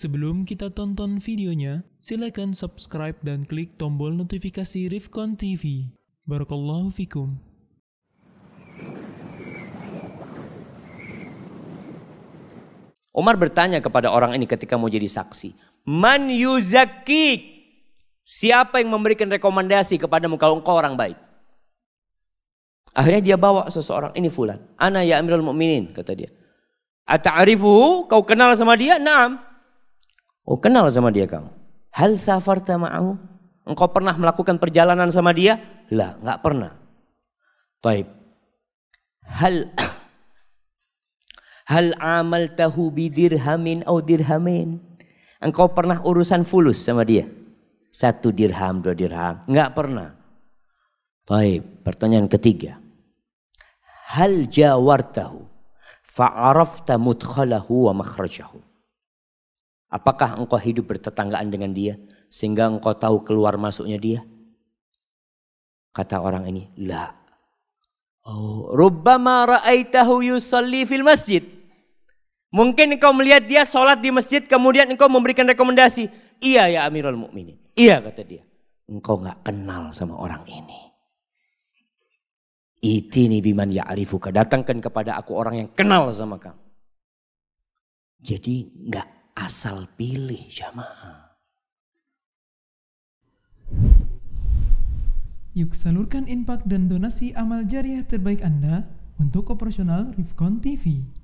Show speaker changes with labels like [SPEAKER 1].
[SPEAKER 1] Sebelum kita tonton videonya, silakan subscribe dan klik tombol notifikasi Rifkon TV. Barakallahu fikum. Umar bertanya kepada orang ini ketika mau jadi saksi. Man yuzakik. Siapa yang memberikan rekomendasi kepadamu kalau engkau orang baik? Akhirnya dia bawa seseorang. Ini fulan. Ana ya amirul mu'minin kata dia. Ata'arifu, Kau kenal sama dia? Naam. Oh kenal sama dia kamu. Hal safarta ma'ahu? Engkau pernah melakukan perjalanan sama dia? Lah, nggak pernah. Taib. Hal Hal amal tahu bidirhamin au dirhamin. Engkau pernah urusan fulus sama dia? Satu dirham, dua dirham. Enggak pernah. Taib. Pertanyaan ketiga. Hal jawartahu fa'arafta mudkhalahu wa makhrajahu. Apakah engkau hidup bertetanggaan dengan dia sehingga engkau tahu keluar masuknya dia? Kata orang ini, la. Oh, rubbama ra'aitahu yusalli fil masjid. Mungkin engkau melihat dia sholat di masjid kemudian engkau memberikan rekomendasi. Iya ya Amirul Mukminin. Iya kata dia. Engkau nggak kenal sama orang ini. Itini biman ya'rifuka. Datangkan kepada aku orang yang kenal sama kamu. Jadi nggak asal pilih jamaah. Yuk salurkan impak dan donasi amal jariah terbaik Anda untuk operasional Rifkon TV.